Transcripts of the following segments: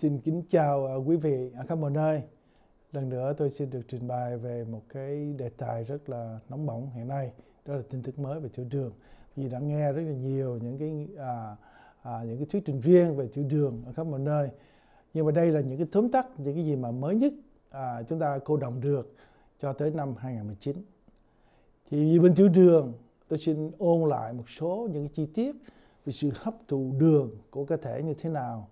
Xin kính chào à, quý vị ở à, khắp mọi nơi. Lần nữa tôi xin được trình bày về một cái đề tài rất là nóng bỏng hiện nay, đó là tin tức mới về tiểu đường. Vì đã nghe rất là nhiều những cái à, à, những cái thuyết trình viên về tiểu đường ở khắp mọi nơi. Nhưng mà đây là những cái tóm tắt những cái gì mà mới nhất à, chúng ta cô động được cho tới năm 2019. Thì vì bên tiểu đường tôi xin ôn lại một số những cái chi tiết về sự hấp thụ đường của cơ thể như thế nào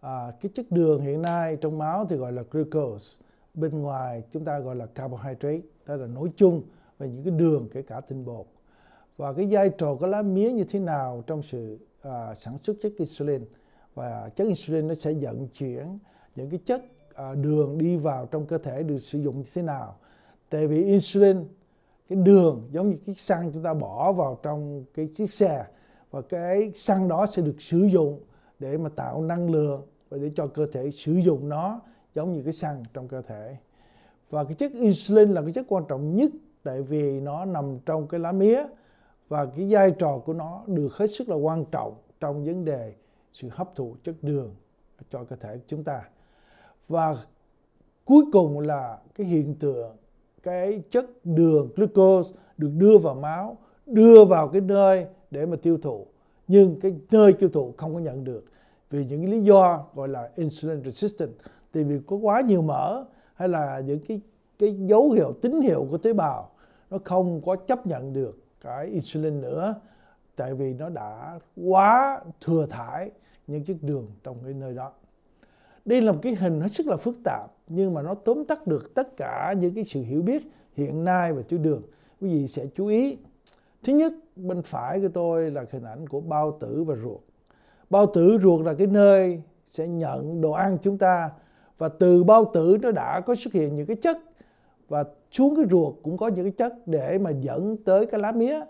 à, cái chất đường hiện nay trong máu thì gọi là glucose bên ngoài chúng ta gọi là carbohydrate đó là nói chung về những cái đường kể cả tinh bột và cái vai trò của lá mía như thế nào trong sự à, sản xuất chất insulin và chất insulin nó sẽ vận chuyển những cái chất à, đường đi vào trong cơ thể được sử dụng như thế nào tại vì insulin cái đường giống như cái xăng chúng ta bỏ vào trong cái chiếc xe và cái xăng đó sẽ được sử dụng để mà tạo năng lượng và để cho cơ thể sử dụng nó giống như cái xăng trong cơ thể và cái chất insulin là cái chất quan trọng nhất tại vì nó nằm trong cái lá mía và cái vai trò của nó được hết sức là quan trọng trong vấn đề sự hấp thụ chất đường cho cơ thể chúng ta và cuối cùng là cái hiện tượng cái chất đường glucose được đưa vào máu đưa vào cái nơi để mà tiêu thụ nhưng cái nơi tiêu thụ không có nhận được vì những lý do gọi là insulin resistant thì vì có quá nhiều mỡ hay là những cái cái dấu hiệu tín hiệu của tế bào nó không có chấp nhận được cái insulin nữa tại vì nó đã quá thừa thải những chất đường trong cái nơi đó đây là một cái hình hết sức là phức tạp nhưng mà nó tóm tắt được tất cả những cái sự hiểu biết hiện nay về tiểu đường quý vị sẽ chú ý thứ nhất bên phải của tôi là hình ảnh của bao tử và ruột bao tử ruột là cái nơi sẽ nhận đồ ăn chúng ta và từ bao tử nó đã có xuất hiện những cái chất và xuống cái ruột cũng có những cái chất để mà dẫn tới cái lá mía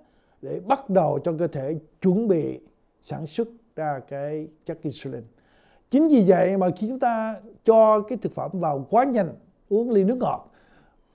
để bắt đầu cho cơ thể chuẩn bị sản xuất ra cái chất insulin chính vì vậy mà khi chúng ta cho cái thực phẩm vào quá nhanh uống ly nước ngọt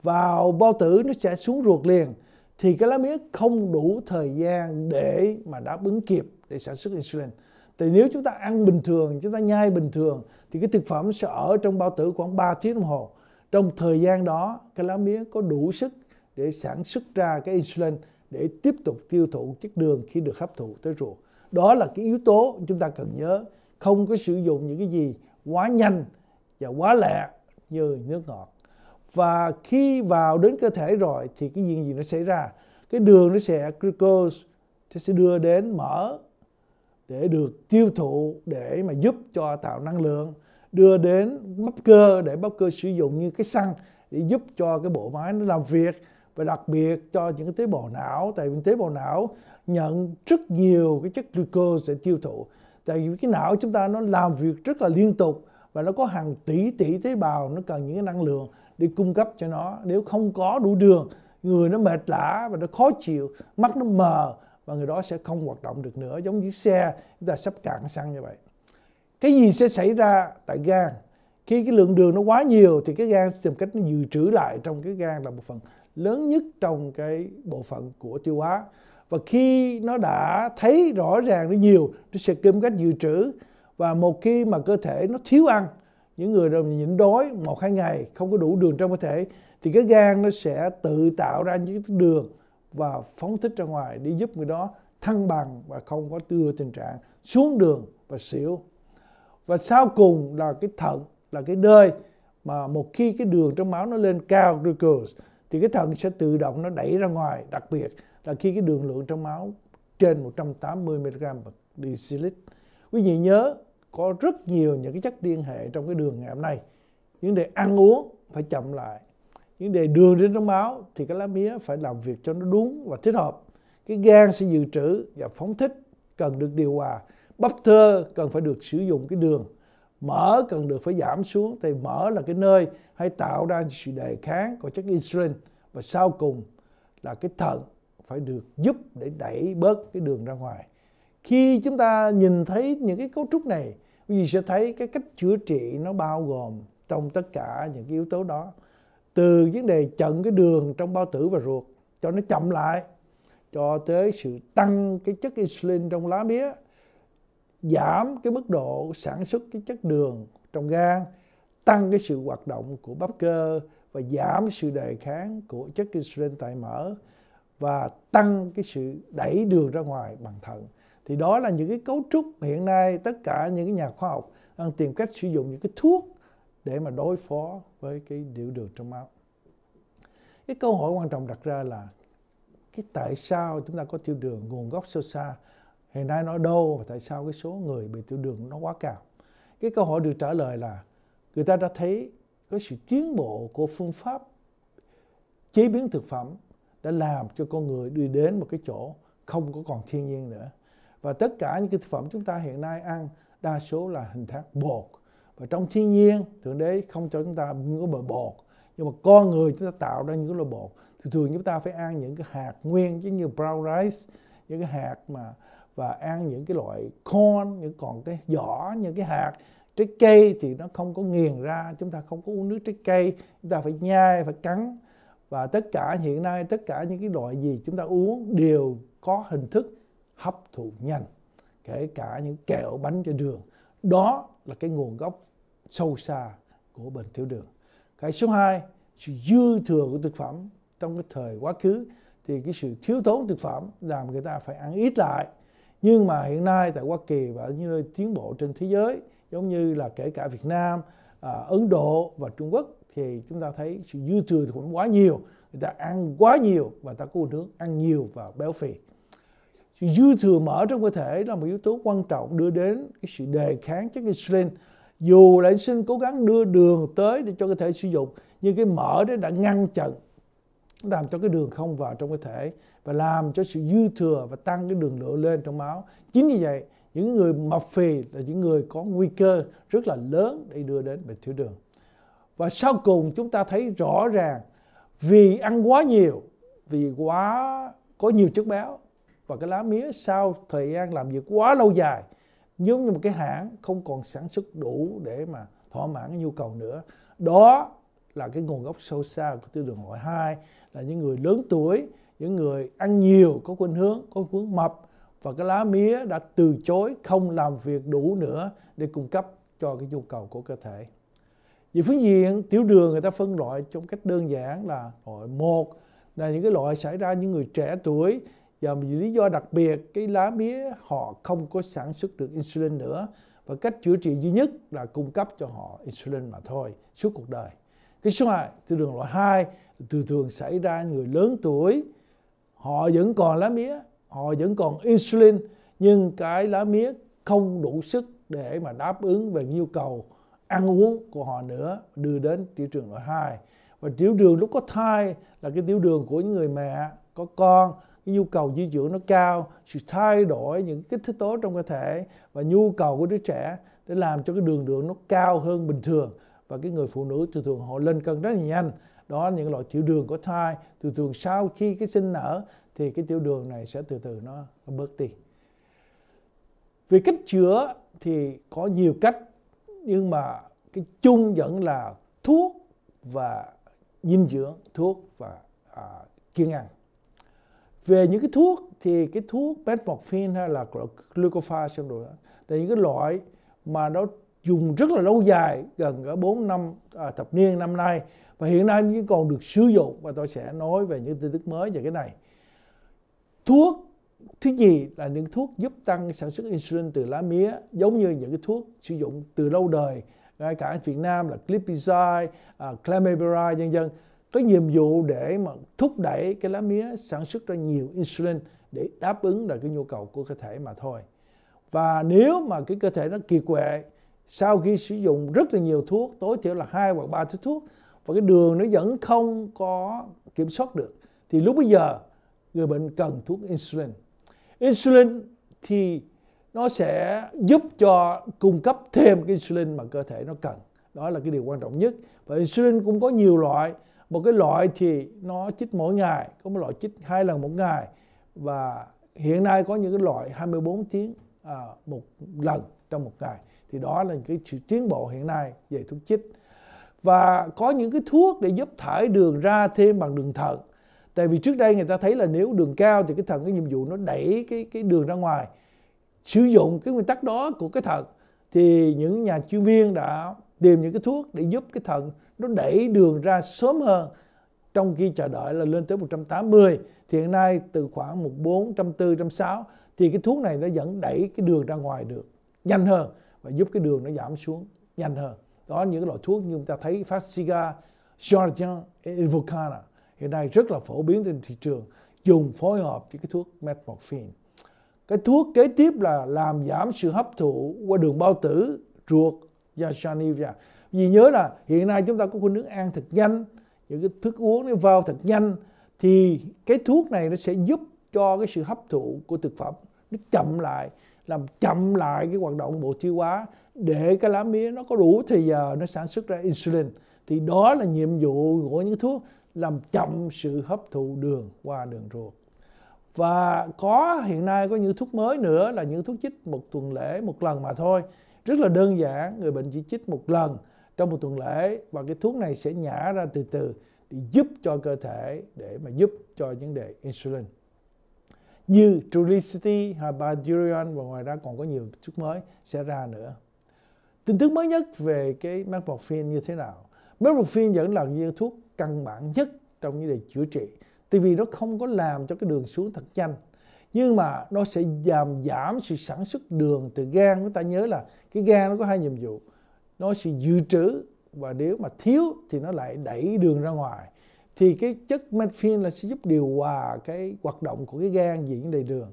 vào bao tử nó sẽ xuống ruột liền thì cái lá mía không đủ thời gian để mà đáp ứng kịp để sản xuất insulin. Thì nếu chúng ta ăn bình thường, chúng ta nhai bình thường thì cái thực phẩm sẽ ở trong bao tử khoảng 3 tiếng đồng hồ. Trong thời gian đó, cái lá mía có đủ sức để sản xuất ra cái insulin để tiếp tục tiêu thụ chất đường khi được hấp thụ tới ruột. Đó là cái yếu tố chúng ta cần nhớ, không có sử dụng những cái gì quá nhanh và quá lẹ như nước ngọt và khi vào đến cơ thể rồi thì cái gì gì nó xảy ra cái đường nó sẽ glucose nó sẽ đưa đến mỡ để được tiêu thụ để mà giúp cho tạo năng lượng đưa đến bắp cơ để bắp cơ sử dụng như cái xăng để giúp cho cái bộ máy nó làm việc và đặc biệt cho những cái tế bào não tại vì tế bào não nhận rất nhiều cái chất glucose để tiêu thụ tại vì cái não chúng ta nó làm việc rất là liên tục và nó có hàng tỷ tỷ tế bào nó cần những cái năng lượng để cung cấp cho nó nếu không có đủ đường người nó mệt lả và nó khó chịu mắt nó mờ và người đó sẽ không hoạt động được nữa giống như xe chúng ta sắp cạn xăng như vậy cái gì sẽ xảy ra tại gan khi cái lượng đường nó quá nhiều thì cái gan tìm cách nó dự trữ lại trong cái gan là một phần lớn nhất trong cái bộ phận của tiêu hóa và khi nó đã thấy rõ ràng nó nhiều nó sẽ tìm cách dự trữ và một khi mà cơ thể nó thiếu ăn những người nào nhịn đói một hai ngày không có đủ đường trong cơ thể thì cái gan nó sẽ tự tạo ra những đường và phóng thích ra ngoài để giúp người đó thăng bằng và không có đưa tình trạng xuống đường và xỉu và sau cùng là cái thận là cái nơi mà một khi cái đường trong máu nó lên cao glucose thì cái thận sẽ tự động nó đẩy ra ngoài đặc biệt là khi cái đường lượng trong máu trên 180 mg per dl. Quý vị nhớ có rất nhiều những cái chất liên hệ trong cái đường ngày hôm nay những đề ăn uống phải chậm lại những đề đường trên trong máu thì cái lá mía phải làm việc cho nó đúng và thích hợp cái gan sẽ dự trữ và phóng thích cần được điều hòa bắp thơ cần phải được sử dụng cái đường mỡ cần được phải giảm xuống thì mỡ là cái nơi hay tạo ra sự đề kháng của chất insulin và sau cùng là cái thận phải được giúp để đẩy bớt cái đường ra ngoài khi chúng ta nhìn thấy những cái cấu trúc này quý vị sẽ thấy cái cách chữa trị nó bao gồm trong tất cả những cái yếu tố đó từ vấn đề chặn cái đường trong bao tử và ruột cho nó chậm lại cho tới sự tăng cái chất insulin trong lá mía giảm cái mức độ sản xuất cái chất đường trong gan tăng cái sự hoạt động của bắp cơ và giảm sự đề kháng của chất insulin tại mỡ và tăng cái sự đẩy đường ra ngoài bằng thận thì đó là những cái cấu trúc hiện nay tất cả những cái nhà khoa học đang tìm cách sử dụng những cái thuốc để mà đối phó với cái tiểu đường trong máu cái câu hỏi quan trọng đặt ra là cái tại sao chúng ta có tiểu đường nguồn gốc sâu xa hiện nay nó đâu và tại sao cái số người bị tiểu đường nó quá cao cái câu hỏi được trả lời là người ta đã thấy cái sự tiến bộ của phương pháp chế biến thực phẩm đã làm cho con người đi đến một cái chỗ không có còn thiên nhiên nữa và tất cả những cái thực phẩm chúng ta hiện nay ăn đa số là hình thái bột và trong thiên nhiên thượng đế không cho chúng ta những cái bờ bột nhưng mà con người chúng ta tạo ra những cái loại bột thì thường chúng ta phải ăn những cái hạt nguyên giống như brown rice những cái hạt mà và ăn những cái loại corn những còn cái vỏ những cái hạt trái cây thì nó không có nghiền ra chúng ta không có uống nước trái cây chúng ta phải nhai phải cắn và tất cả hiện nay tất cả những cái loại gì chúng ta uống đều có hình thức hấp thụ nhanh kể cả những kẹo bánh trên đường đó là cái nguồn gốc sâu xa của bệnh tiểu đường cái số 2 sự dư thừa của thực phẩm trong cái thời quá khứ thì cái sự thiếu thốn thực phẩm làm người ta phải ăn ít lại nhưng mà hiện nay tại Hoa Kỳ và những nơi tiến bộ trên thế giới giống như là kể cả Việt Nam, à, Ấn Độ và Trung Quốc thì chúng ta thấy sự dư thừa thực phẩm quá nhiều, người ta ăn quá nhiều và ta có xu hướng ăn nhiều và béo phì. Thì dư thừa mỡ trong cơ thể là một yếu tố quan trọng đưa đến cái sự đề kháng chất insulin. Dù là insulin cố gắng đưa đường tới để cho cơ thể sử dụng, nhưng cái mỡ đó đã ngăn chặn làm cho cái đường không vào trong cơ thể và làm cho sự dư thừa và tăng cái đường lượng lên trong máu. Chính vì vậy, những người mập phì là những người có nguy cơ rất là lớn để đưa đến bệnh tiểu đường. Và sau cùng chúng ta thấy rõ ràng vì ăn quá nhiều, vì quá có nhiều chất béo và cái lá mía sau thời gian làm việc quá lâu dài giống như một cái hãng không còn sản xuất đủ để mà thỏa mãn cái nhu cầu nữa đó là cái nguồn gốc sâu xa của tiêu đường loại hai là những người lớn tuổi những người ăn nhiều có khuynh hướng có hướng mập và cái lá mía đã từ chối không làm việc đủ nữa để cung cấp cho cái nhu cầu của cơ thể về phương diện tiểu đường người ta phân loại trong cách đơn giản là loại một là những cái loại xảy ra những người trẻ tuổi và vì lý do đặc biệt cái lá mía họ không có sản xuất được insulin nữa và cách chữa trị duy nhất là cung cấp cho họ insulin mà thôi suốt cuộc đời cái số hai tiểu đường loại 2 từ thường xảy ra người lớn tuổi họ vẫn còn lá mía họ vẫn còn insulin nhưng cái lá mía không đủ sức để mà đáp ứng về nhu cầu ăn uống của họ nữa đưa đến tiểu đường loại 2 và tiểu đường lúc có thai là cái tiểu đường của những người mẹ có con cái nhu cầu dinh dưỡng nó cao sự thay đổi những kích thích tố trong cơ thể và nhu cầu của đứa trẻ để làm cho cái đường đường nó cao hơn bình thường và cái người phụ nữ thường thường họ lên cân rất là nhanh đó là những loại tiểu đường có thai từ thường sau khi cái sinh nở thì cái tiểu đường này sẽ từ từ nó, nó bớt đi về cách chữa thì có nhiều cách nhưng mà cái chung vẫn là thuốc và dinh dưỡng thuốc và à, kiêng ăn về những cái thuốc thì cái thuốc metformin hay là glucophage trong đồ đó là những cái loại mà nó dùng rất là lâu dài gần cả 4 năm à, thập niên năm nay và hiện nay vẫn còn được sử dụng và tôi sẽ nói về những tin tức mới về cái này thuốc thứ gì là những thuốc giúp tăng sản xuất insulin từ lá mía giống như những cái thuốc sử dụng từ lâu đời ngay cả ở Việt Nam là glipizide, uh, à, clamibiride vân dân có nhiệm vụ để mà thúc đẩy cái lá mía sản xuất ra nhiều insulin để đáp ứng được cái nhu cầu của cơ thể mà thôi và nếu mà cái cơ thể nó kiệt quệ sau khi sử dụng rất là nhiều thuốc tối thiểu là hai hoặc ba thứ thuốc và cái đường nó vẫn không có kiểm soát được thì lúc bây giờ người bệnh cần thuốc insulin insulin thì nó sẽ giúp cho cung cấp thêm cái insulin mà cơ thể nó cần đó là cái điều quan trọng nhất và insulin cũng có nhiều loại một cái loại thì nó chích mỗi ngày có một loại chích hai lần một ngày và hiện nay có những cái loại 24 tiếng à, một lần trong một ngày thì đó là cái sự tiến bộ hiện nay về thuốc chích và có những cái thuốc để giúp thải đường ra thêm bằng đường thận tại vì trước đây người ta thấy là nếu đường cao thì cái thận cái nhiệm vụ nó đẩy cái cái đường ra ngoài sử dụng cái nguyên tắc đó của cái thận thì những nhà chuyên viên đã tìm những cái thuốc để giúp cái thận nó đẩy đường ra sớm hơn trong khi chờ đợi là lên tới 180 thì hiện nay từ khoảng 14, 140, 160 thì cái thuốc này nó vẫn đẩy cái đường ra ngoài được nhanh hơn và giúp cái đường nó giảm xuống nhanh hơn đó những cái loại thuốc như chúng ta thấy Fasiga, Giorgian, Evocana hiện nay rất là phổ biến trên thị trường dùng phối hợp với cái thuốc metformin cái thuốc kế tiếp là làm giảm sự hấp thụ qua đường bao tử ruột Yashaniv nha. Vì nhớ là hiện nay chúng ta có khuynh nước ăn thật nhanh, những cái thức uống nó vào thật nhanh thì cái thuốc này nó sẽ giúp cho cái sự hấp thụ của thực phẩm nó chậm lại làm chậm lại cái hoạt động bộ tiêu hóa để cái lá mía nó có đủ thời giờ à, nó sản xuất ra insulin thì đó là nhiệm vụ của những thuốc làm chậm sự hấp thụ đường qua đường ruột và có hiện nay có những thuốc mới nữa là những thuốc chích một tuần lễ một lần mà thôi rất là đơn giản người bệnh chỉ chích một lần trong một tuần lễ và cái thuốc này sẽ nhả ra từ từ để giúp cho cơ thể để mà giúp cho vấn đề insulin như Trulicity, Habadurian và ngoài ra còn có nhiều thuốc mới sẽ ra nữa. Tin tức mới nhất về cái metformin như thế nào? Metformin vẫn là như thuốc căn bản nhất trong vấn đề chữa trị. Tại vì nó không có làm cho cái đường xuống thật nhanh nhưng mà nó sẽ giảm giảm sự sản xuất đường từ gan chúng ta nhớ là cái gan nó có hai nhiệm vụ nó sẽ dự trữ và nếu mà thiếu thì nó lại đẩy đường ra ngoài thì cái chất metformin là sẽ giúp điều hòa cái hoạt động của cái gan diễn đầy đường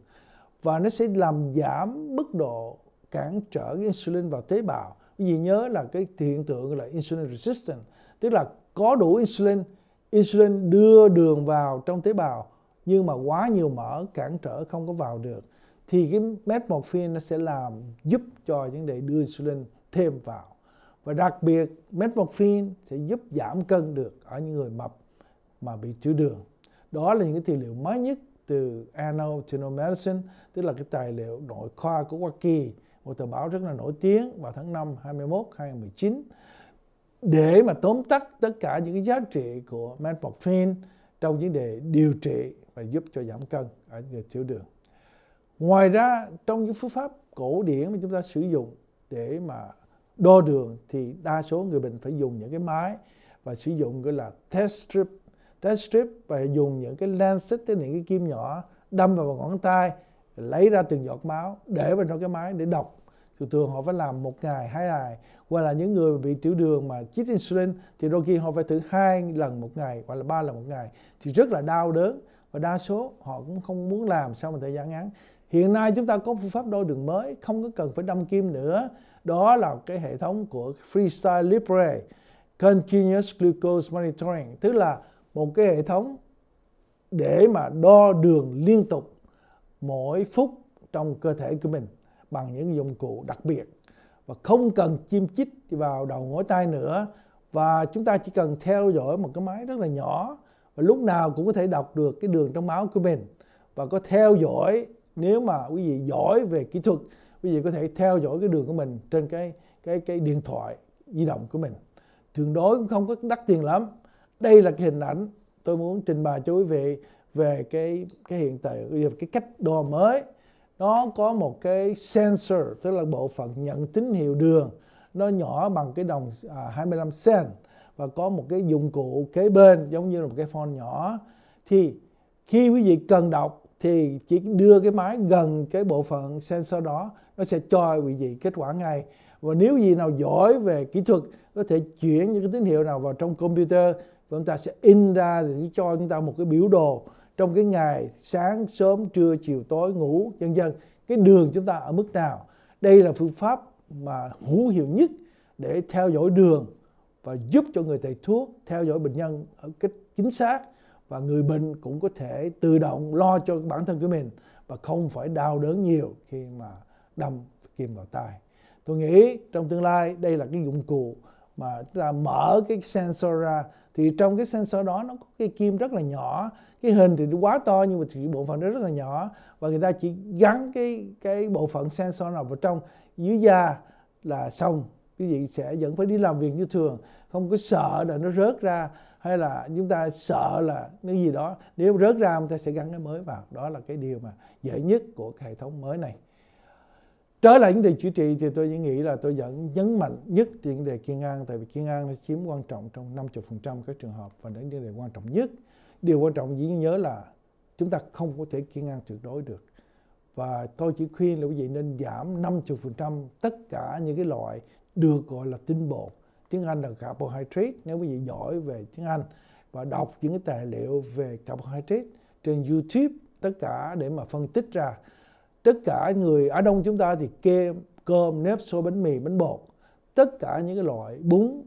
và nó sẽ làm giảm mức độ cản trở cái insulin vào tế bào vì nhớ là cái hiện tượng là insulin resistant tức là có đủ insulin insulin đưa đường vào trong tế bào nhưng mà quá nhiều mỡ cản trở không có vào được thì cái metformin nó sẽ làm giúp cho vấn đề đưa insulin thêm vào và đặc biệt metformin sẽ giúp giảm cân được ở những người mập mà bị tiểu đường đó là những cái tài liệu mới nhất từ Annals of General Medicine tức là cái tài liệu nội khoa của Hoa Kỳ một tờ báo rất là nổi tiếng vào tháng 5 21 2019 để mà tóm tắt tất cả những cái giá trị của metformin trong vấn đề điều trị và giúp cho giảm cân ở người tiểu đường. Ngoài ra trong những phương pháp cổ điển mà chúng ta sử dụng để mà đo đường thì đa số người bệnh phải dùng những cái máy và sử dụng gọi là test strip. Test strip và dùng những cái lancet tức những cái kim nhỏ đâm vào, vào ngón tay lấy ra từng giọt máu để vào trong cái máy để đọc thì thường họ phải làm một ngày hai ngày hoặc là những người bị tiểu đường mà chích insulin thì đôi khi họ phải thử hai lần một ngày hoặc là ba lần một ngày thì rất là đau đớn và đa số họ cũng không muốn làm sau một thời gian ngắn hiện nay chúng ta có phương pháp đo đường mới không có cần phải đâm kim nữa đó là cái hệ thống của freestyle libre continuous glucose monitoring tức là một cái hệ thống để mà đo đường liên tục mỗi phút trong cơ thể của mình bằng những dụng cụ đặc biệt và không cần chim chích vào đầu ngón tay nữa và chúng ta chỉ cần theo dõi một cái máy rất là nhỏ và lúc nào cũng có thể đọc được cái đường trong máu của mình và có theo dõi nếu mà quý vị giỏi về kỹ thuật quý vị có thể theo dõi cái đường của mình trên cái cái cái điện thoại di động của mình tương đối cũng không có đắt tiền lắm đây là cái hình ảnh tôi muốn trình bày cho quý vị về cái cái hiện tại về cái cách đo mới nó có một cái sensor tức là bộ phận nhận tín hiệu đường nó nhỏ bằng cái đồng à, 25 cent và có một cái dụng cụ kế bên giống như là một cái phone nhỏ thì khi quý vị cần đọc thì chỉ đưa cái máy gần cái bộ phận sensor đó nó sẽ cho quý vị kết quả ngay và nếu gì nào giỏi về kỹ thuật có thể chuyển những cái tín hiệu nào vào trong computer và chúng ta sẽ in ra để cho chúng ta một cái biểu đồ trong cái ngày sáng sớm trưa chiều tối ngủ vân vân cái đường chúng ta ở mức nào đây là phương pháp mà hữu hiệu nhất để theo dõi đường và giúp cho người thầy thuốc theo dõi bệnh nhân ở cách chính xác và người bệnh cũng có thể tự động lo cho bản thân của mình và không phải đau đớn nhiều khi mà đâm kim vào tai tôi nghĩ trong tương lai đây là cái dụng cụ mà chúng ta mở cái sensor ra thì trong cái sensor đó nó có cái kim rất là nhỏ cái hình thì quá to nhưng mà chỉ bộ phận đó rất là nhỏ và người ta chỉ gắn cái cái bộ phận sensor nào vào trong dưới da là xong quý vị sẽ vẫn phải đi làm việc như thường không có sợ là nó rớt ra hay là chúng ta sợ là cái gì đó nếu rớt ra chúng ta sẽ gắn cái mới vào đó là cái điều mà dễ nhất của hệ thống mới này trở lại những đề chữa trị thì tôi nghĩ là tôi vẫn nhấn mạnh nhất vấn đề kiên an tại vì kiên an nó chiếm quan trọng trong 50% các trường hợp và đến vấn đề quan trọng nhất điều quan trọng chỉ nhớ là chúng ta không có thể kiên ăn tuyệt đối được và tôi chỉ khuyên là quý vị nên giảm 50% tất cả những cái loại được gọi là tinh bột tiếng Anh là carbohydrate nếu quý vị giỏi về tiếng Anh và đọc những cái tài liệu về carbohydrate trên YouTube tất cả để mà phân tích ra tất cả người ở đông chúng ta thì kem cơm nếp xôi bánh mì bánh bột tất cả những cái loại bún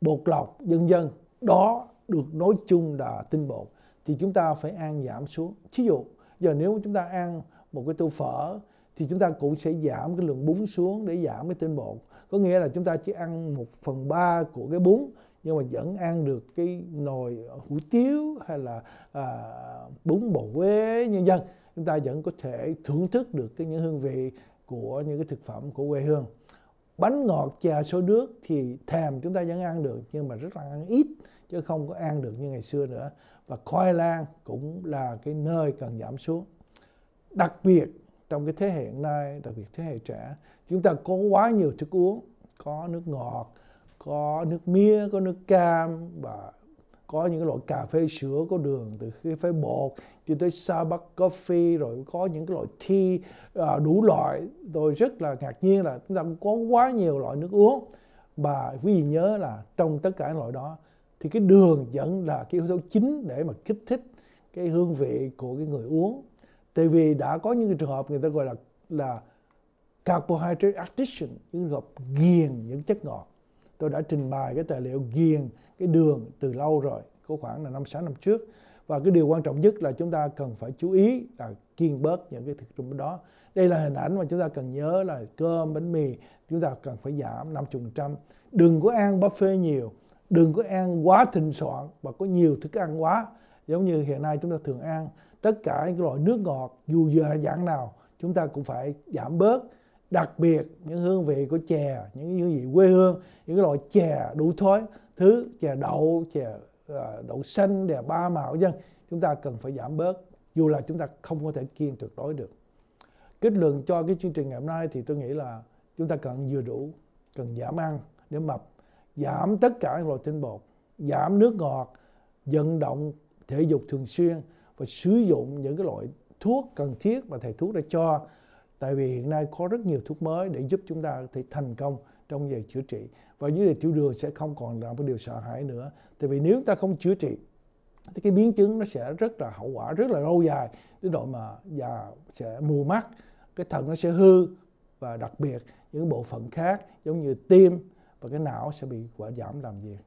bột lọc dân dân đó được nói chung là tinh bột thì chúng ta phải ăn giảm xuống. Ví dụ giờ nếu chúng ta ăn một cái tô phở thì chúng ta cũng sẽ giảm cái lượng bún xuống để giảm cái tinh bột. Có nghĩa là chúng ta chỉ ăn một phần ba của cái bún nhưng mà vẫn ăn được cái nồi hủ tiếu hay là à, bún bò quế nhân dân chúng ta vẫn có thể thưởng thức được cái những hương vị của những cái thực phẩm của quê hương bánh ngọt trà số nước thì thèm chúng ta vẫn ăn được nhưng mà rất là ăn ít chứ không có ăn được như ngày xưa nữa và khoai lang cũng là cái nơi cần giảm xuống đặc biệt trong cái thế hệ hiện nay đặc biệt thế hệ trẻ chúng ta có quá nhiều thức uống có nước ngọt có nước mía có nước cam và có những cái loại cà phê sữa có đường từ khi phê bột cho tới Starbucks coffee rồi có những cái loại tea à, đủ loại tôi rất là ngạc nhiên là chúng ta có quá nhiều loại nước uống và quý vị nhớ là trong tất cả loại đó thì cái đường vẫn là cái yếu tố chính để mà kích thích cái hương vị của cái người uống tại vì đã có những cái trường hợp người ta gọi là là carbohydrate addiction những trường hợp ghiền những chất ngọt tôi đã trình bày cái tài liệu ghiền cái đường từ lâu rồi có khoảng là năm sáu năm trước và cái điều quan trọng nhất là chúng ta cần phải chú ý là kiêng bớt những cái thực phẩm đó đây là hình ảnh mà chúng ta cần nhớ là cơm bánh mì chúng ta cần phải giảm 50% đừng có ăn buffet nhiều đừng có ăn quá thịnh soạn và có nhiều thức ăn quá giống như hiện nay chúng ta thường ăn tất cả những loại nước ngọt dù giờ dạng nào chúng ta cũng phải giảm bớt đặc biệt những hương vị của chè những hương vị quê hương những loại chè đủ thói thứ chè đậu chè ờ, đậu xanh chè ba màu dân chúng ta cần phải giảm bớt dù là chúng ta không có thể kiêng tuyệt đối được kết luận cho cái chương trình ngày hôm nay thì tôi nghĩ là chúng ta cần vừa đủ cần giảm ăn để mập giảm tất cả các loại tinh bột giảm nước ngọt vận động thể dục thường xuyên và sử dụng những cái loại thuốc cần thiết mà thầy thuốc đã cho tại vì hiện nay có rất nhiều thuốc mới để giúp chúng ta thể thành công trong việc chữa trị và vấn đề tiểu đường sẽ không còn là một điều sợ hãi nữa tại vì nếu ta không chữa trị thì cái biến chứng nó sẽ rất là hậu quả rất là lâu dài đến độ mà già sẽ mù mắt cái thận nó sẽ hư và đặc biệt những bộ phận khác giống như tim và cái não sẽ bị quả giảm làm việc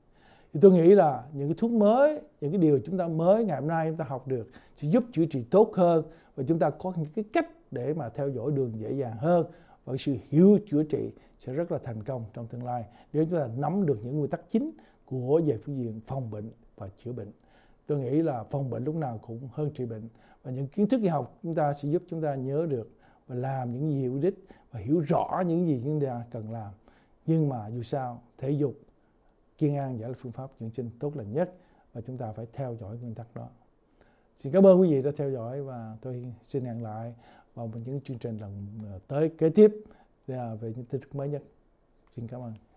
thì tôi nghĩ là những cái thuốc mới những cái điều chúng ta mới ngày hôm nay chúng ta học được sẽ giúp chữa trị tốt hơn và chúng ta có những cái cách để mà theo dõi đường dễ dàng hơn và sự hiểu chữa trị sẽ rất là thành công trong tương lai nếu chúng ta nắm được những nguyên tắc chính của về phương diện phòng bệnh và chữa bệnh tôi nghĩ là phòng bệnh lúc nào cũng hơn trị bệnh và những kiến thức y học chúng ta sẽ giúp chúng ta nhớ được và làm những gì hữu ích và hiểu rõ những gì chúng ta cần làm nhưng mà dù sao thể dục kiên an vẫn là phương pháp dưỡng sinh tốt lành nhất và chúng ta phải theo dõi nguyên tắc đó xin cảm ơn quý vị đã theo dõi và tôi xin hẹn lại vào những chương trình lần ờ, tới kế tiếp à, về những tin tức mới nhất xin cảm ơn